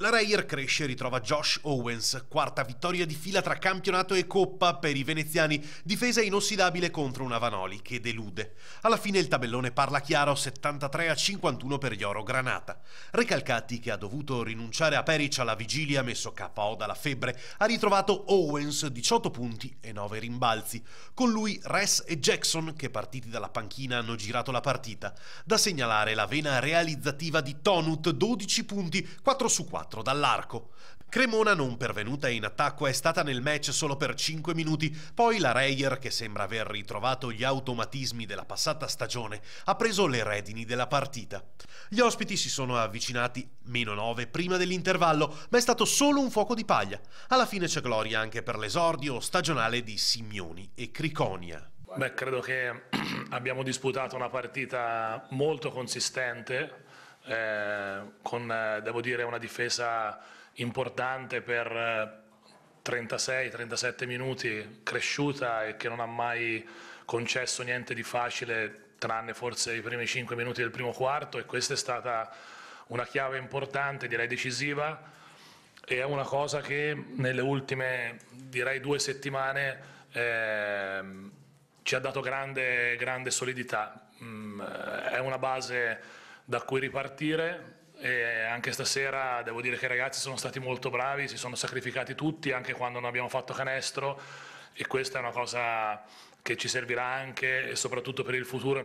La Reyer cresce e ritrova Josh Owens, quarta vittoria di fila tra campionato e coppa per i veneziani, difesa inossidabile contro una Vanoli che delude. Alla fine il tabellone parla chiaro, 73 a 51 per gli Oro Granata. Recalcati che ha dovuto rinunciare a Peric alla vigilia messo KO dalla febbre, ha ritrovato Owens 18 punti e 9 rimbalzi. Con lui Res e Jackson che partiti dalla panchina hanno girato la partita. Da segnalare la vena realizzativa di Tonut, 12 punti, 4 su 4 4 dall'arco. Cremona non pervenuta in attacco è stata nel match solo per 5 minuti, poi la Reyer, che sembra aver ritrovato gli automatismi della passata stagione, ha preso le redini della partita. Gli ospiti si sono avvicinati meno 9 prima dell'intervallo, ma è stato solo un fuoco di paglia. Alla fine c'è gloria anche per l'esordio stagionale di Simioni e Criconia. Beh, credo che abbiamo disputato una partita molto consistente eh, con eh, devo dire una difesa importante per 36-37 eh, minuti, cresciuta e che non ha mai concesso niente di facile tranne forse i primi 5 minuti del primo quarto e questa è stata una chiave importante, direi decisiva e è una cosa che nelle ultime direi due settimane eh, ci ha dato grande, grande solidità. Mm, è una base da cui ripartire e anche stasera devo dire che i ragazzi sono stati molto bravi, si sono sacrificati tutti anche quando non abbiamo fatto canestro e questa è una cosa che ci servirà anche e soprattutto per il futuro.